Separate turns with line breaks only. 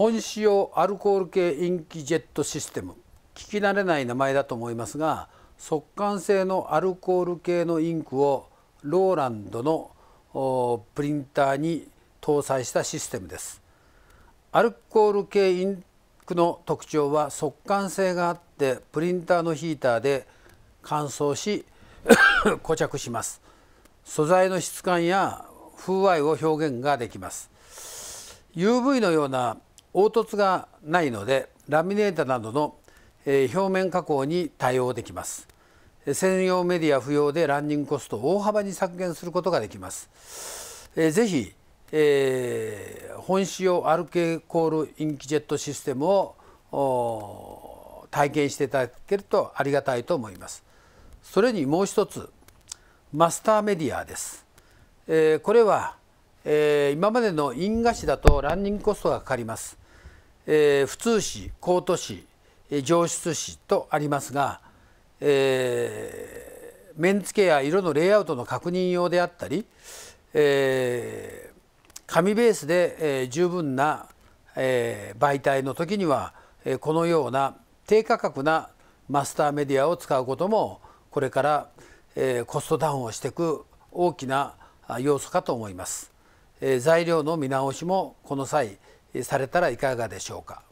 本使用アルコール系インキジェットシステム聞き慣れない名前だと思いますが速乾性のアルコール系のインクをローランドのプリンターに搭載したシステムですアルコール系インクの特徴は速乾性があってプリンターのヒーターで乾燥し 固着します素材の質感や風合いを表現ができます UV のような凹凸がないのでラミネータなどの表面加工に対応できます専用メディア不要でランニングコストを大幅に削減することができますぜひ、えー、本仕様アルケコールインキジェットシステムを体験していただけるとありがたいと思いますそれにもう一つマスターメディアです、えー、これはえー、今までの因果紙だとランニングコストがかかります、えー、普通紙高都紙上質紙とありますが、えー、面付けや色のレイアウトの確認用であったり、えー、紙ベースで、えー、十分な、えー、媒体の時には、えこのような低価格なマスターメディアを使うこともこれから、えー、コストダウンをしていく大きな要素かと思います。材料の見直しもこの際されたらいかがでしょうか。